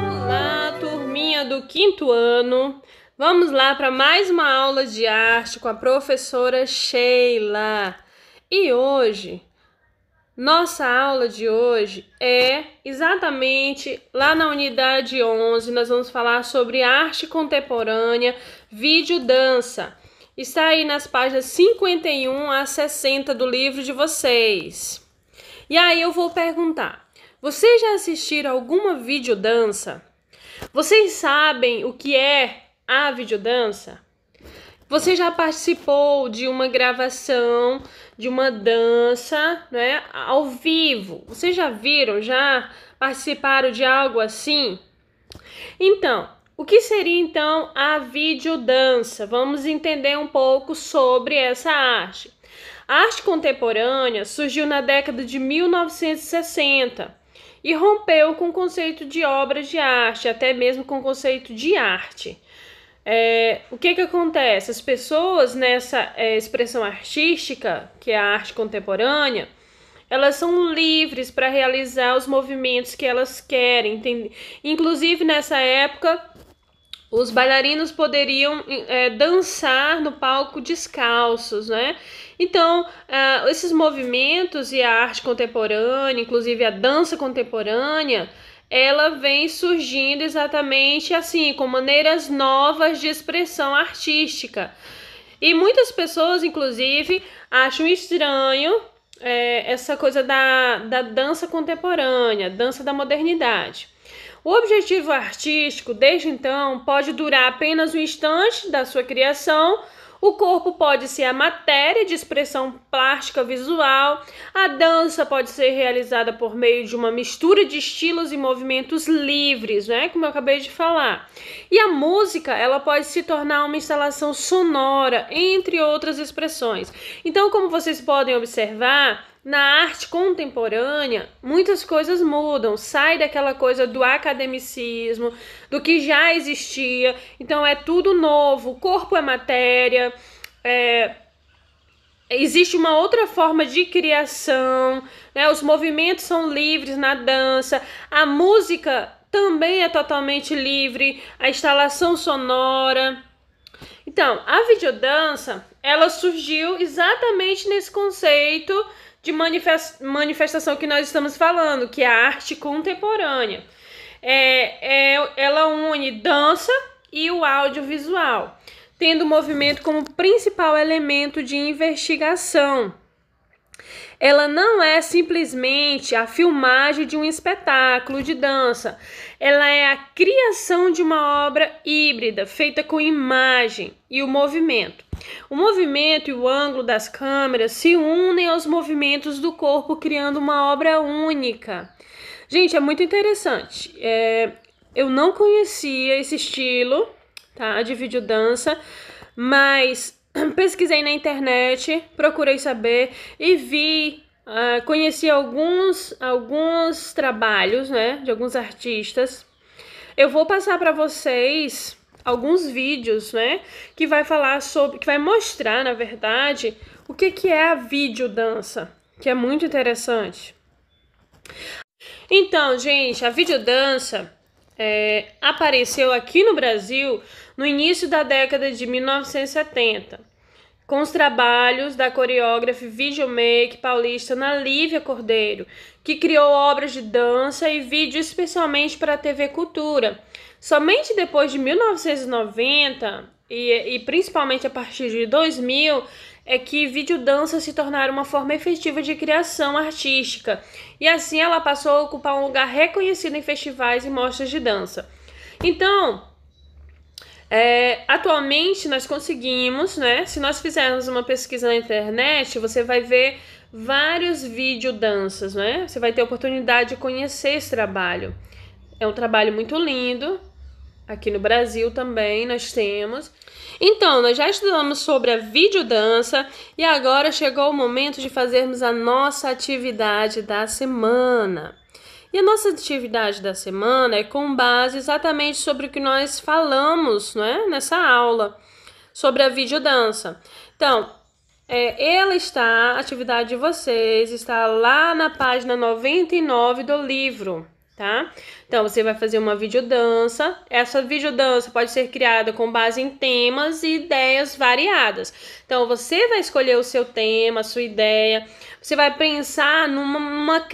Olá, turminha do quinto ano. Vamos lá para mais uma aula de arte com a professora Sheila. E hoje nossa aula de hoje é exatamente lá na unidade 11, nós vamos falar sobre arte contemporânea, vídeo dança. Está aí nas páginas 51 a 60 do livro de vocês. E aí eu vou perguntar: vocês já assistiram alguma videodança? Vocês sabem o que é a videodança? Você já participou de uma gravação, de uma dança, né, ao vivo? Vocês já viram, já participaram de algo assim? Então, o que seria então a videodança? Vamos entender um pouco sobre essa arte. A arte contemporânea surgiu na década de 1960 e rompeu com o conceito de obras de arte, até mesmo com o conceito de arte. É, o que que acontece? As pessoas nessa é, expressão artística, que é a arte contemporânea, elas são livres para realizar os movimentos que elas querem. Inclusive nessa época, os bailarinos poderiam é, dançar no palco descalços, né? Então, uh, esses movimentos e a arte contemporânea, inclusive a dança contemporânea, ela vem surgindo exatamente assim, com maneiras novas de expressão artística. E muitas pessoas, inclusive, acham estranho é, essa coisa da, da dança contemporânea, dança da modernidade. O objetivo artístico, desde então, pode durar apenas um instante da sua criação o corpo pode ser a matéria de expressão plástica visual, a dança pode ser realizada por meio de uma mistura de estilos e movimentos livres, né, como eu acabei de falar. E a música, ela pode se tornar uma instalação sonora, entre outras expressões. Então, como vocês podem observar, na arte contemporânea, muitas coisas mudam, sai daquela coisa do academicismo, do que já existia. Então é tudo novo, corpo é matéria, é, existe uma outra forma de criação, né? os movimentos são livres na dança, a música também é totalmente livre, a instalação sonora. Então, a videodança, ela surgiu exatamente nesse conceito de manifestação que nós estamos falando, que é a arte contemporânea. É, é, ela une dança e o audiovisual, tendo o movimento como principal elemento de investigação. Ela não é simplesmente a filmagem de um espetáculo de dança, ela é a criação de uma obra híbrida feita com imagem e o movimento. O movimento e o ângulo das câmeras se unem aos movimentos do corpo, criando uma obra única. Gente, é muito interessante. É, eu não conhecia esse estilo tá, de videodança, mas pesquisei na internet, procurei saber e vi Uh, conheci alguns, alguns trabalhos né, de alguns artistas. Eu vou passar para vocês alguns vídeos, né, que vai falar sobre, que vai mostrar, na verdade, o que que é a videodança, que é muito interessante. Então, gente, a videodança é, apareceu aqui no Brasil no início da década de 1970 com os trabalhos da coreógrafa e videomake paulistana Lívia Cordeiro, que criou obras de dança e vídeo especialmente para a TV Cultura. Somente depois de 1990 e, e principalmente a partir de 2000 é que videodança se tornaram uma forma efetiva de criação artística e assim ela passou a ocupar um lugar reconhecido em festivais e mostras de dança. Então, é, atualmente nós conseguimos, né? Se nós fizermos uma pesquisa na internet, você vai ver vários videodanças, né? Você vai ter oportunidade de conhecer esse trabalho. É um trabalho muito lindo. Aqui no Brasil também nós temos. Então, nós já estudamos sobre a videodança e agora chegou o momento de fazermos a nossa atividade da semana. E a nossa atividade da semana é com base exatamente sobre o que nós falamos né, nessa aula, sobre a videodança. Então, é, ela está, a atividade de vocês, está lá na página 99 do livro tá? Então você vai fazer uma videodança. Essa videodança pode ser criada com base em temas e ideias variadas. Então você vai escolher o seu tema, a sua ideia. Você vai pensar numa uma,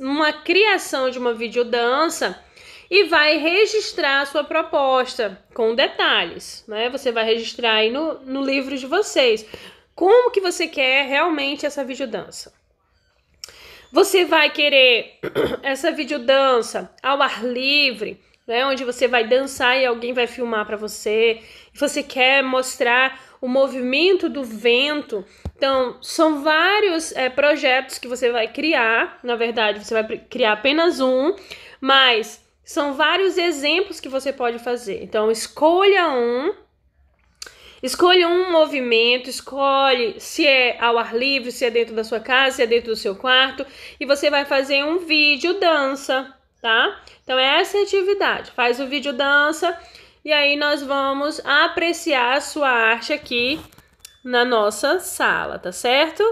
uma criação de uma videodança e vai registrar a sua proposta com detalhes, né? Você vai registrar aí no, no livro de vocês. Como que você quer realmente essa videodança? Você vai querer essa videodança ao ar livre, né, onde você vai dançar e alguém vai filmar para você. Você quer mostrar o movimento do vento. Então, são vários é, projetos que você vai criar. Na verdade, você vai criar apenas um, mas são vários exemplos que você pode fazer. Então, escolha um Escolha um movimento, escolhe se é ao ar livre, se é dentro da sua casa, se é dentro do seu quarto, e você vai fazer um vídeo dança, tá? Então é essa atividade. Faz o vídeo dança e aí nós vamos apreciar a sua arte aqui na nossa sala, tá certo?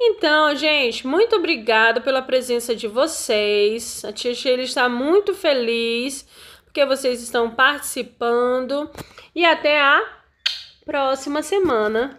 Então, gente, muito obrigada pela presença de vocês. A tia Sheila está muito feliz porque vocês estão participando e até a próxima semana